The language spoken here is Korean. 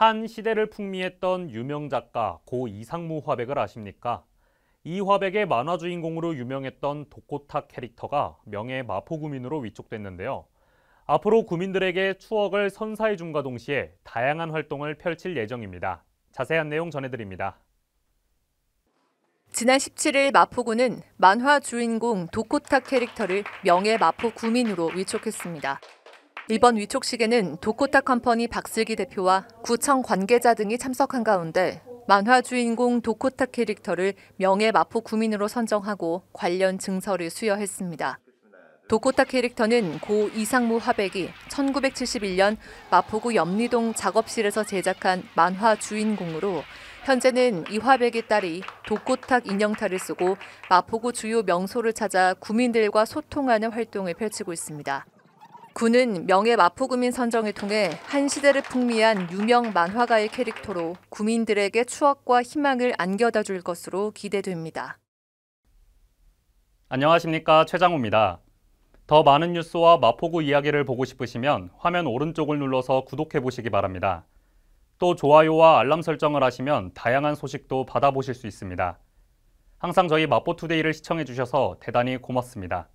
한 시대를 풍미했던 유명 작가 고 이상무 화백을 아십니까? 이 화백의 만화 주인공으로 유명했던 독고타 캐릭터가 명예 마포구민으로 위촉됐는데요. 앞으로 구민들에게 추억을 선사해 준과 동시에 다양한 활동을 펼칠 예정입니다. 자세한 내용 전해드립니다. 지난 17일 마포구는 만화 주인공 도코타 캐릭터를 명예 마포 구민으로 위촉했습니다. 이번 위촉식에는 도코타 컴퍼니 박슬기 대표와 구청 관계자 등이 참석한 가운데 만화 주인공 도코타 캐릭터를 명예 마포 구민으로 선정하고 관련 증서를 수여했습니다. 도코타 캐릭터는 고 이상무 화백이 1971년 마포구 염리동 작업실에서 제작한 만화 주인공으로 현재는 이 화백의 딸이 도코탁 인형탈을 쓰고 마포구 주요 명소를 찾아 구민들과 소통하는 활동을 펼치고 있습니다. 군은 명예 마포구민 선정을 통해 한 시대를 풍미한 유명 만화가의 캐릭터로 구민들에게 추억과 희망을 안겨다 줄 것으로 기대됩니다. 안녕하십니까 최장우입니다. 더 많은 뉴스와 마포구 이야기를 보고 싶으시면 화면 오른쪽을 눌러서 구독해 보시기 바랍니다. 또 좋아요와 알람 설정을 하시면 다양한 소식도 받아보실 수 있습니다. 항상 저희 마포투데이를 시청해 주셔서 대단히 고맙습니다.